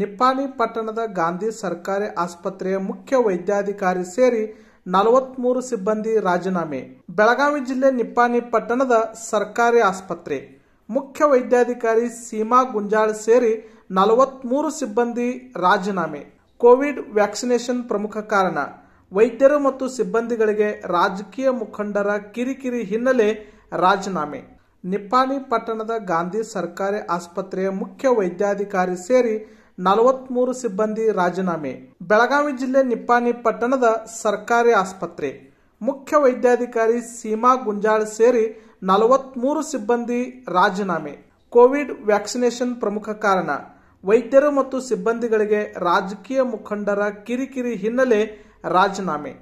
ನಿಪ್ಪಾಣಿ ಪಟ್ಟಣದ ಗಾಂಧಿ ಸರ್ಕಾರಿ ಆಸ್ಪತ್ರೆಯ ಮುಖ್ಯ ವೈದ್ಯಾಧಿಕಾರಿ ಸೇರಿ ನಲವತ್ಮೂರು ಸಿಬ್ಬಂದಿ ರಾಜೀನಾಮೆ ಬೆಳಗಾವಿ ಜಿಲ್ಲೆ ನಿಪ್ಪಾಣಿ ಪಟ್ಟಣದ ಸರ್ಕಾರಿ ಆಸ್ಪತ್ರೆ ಮುಖ್ಯ ವೈದ್ಯಾಧಿಕಾರಿ ಸೀಮಾ ಗುಂಜಾಳ್ ಸೇರಿ ನಲವತ್ಮೂರು ಸಿಬ್ಬಂದಿ ರಾಜೀನಾಮೆ ಕೋವಿಡ್ ವ್ಯಾಕ್ಸಿನೇಷನ್ ಪ್ರಮುಖ ಕಾರಣ ವೈದ್ಯರು ಮತ್ತು ಸಿಬ್ಬಂದಿಗಳಿಗೆ ರಾಜಕೀಯ ಮುಖಂಡರ ಕಿರಿಕಿರಿ ಹಿನ್ನೆಲೆ ರಾಜೀನಾಮೆ ನಿಪ್ಪಾಣಿ ಪಟ್ಟಣದ ಗಾಂಧಿ ಸರ್ಕಾರಿ ಆಸ್ಪತ್ರೆಯ ಮುಖ್ಯ ವೈದ್ಯಾಧಿಕಾರಿ ಸೇರಿ ನಲವತ್ಮೂರು ಸಿಬ್ಬಂದಿ ರಾಜೀನಾಮೆ ಬೆಳಗಾವಿ ಜಿಲ್ಲೆ ನಿಪ್ಪಾಣಿ ಪಟ್ಟಣದ ಸರ್ಕಾರಿ ಆಸ್ಪತ್ರೆ ಮುಖ್ಯ ವೈದ್ಯಾಧಿಕಾರಿ ಸೀಮಾ ಗುಂಜಾಳ್ ಸೇರಿ ನಲವತ್ಮೂರು ಸಿಬ್ಬಂದಿ ರಾಜೀನಾಮೆ ಕೋವಿಡ್ ವ್ಯಾಕ್ಸಿನೇಷನ್ ಪ್ರಮುಖ ಕಾರಣ ವೈದ್ಯರು ಮತ್ತು ಸಿಬ್ಬಂದಿಗಳಿಗೆ ರಾಜಕೀಯ ಮುಖಂಡರ ಕಿರಿಕಿರಿ ಹಿನ್ನೆಲೆ ರಾಜೀನಾಮೆ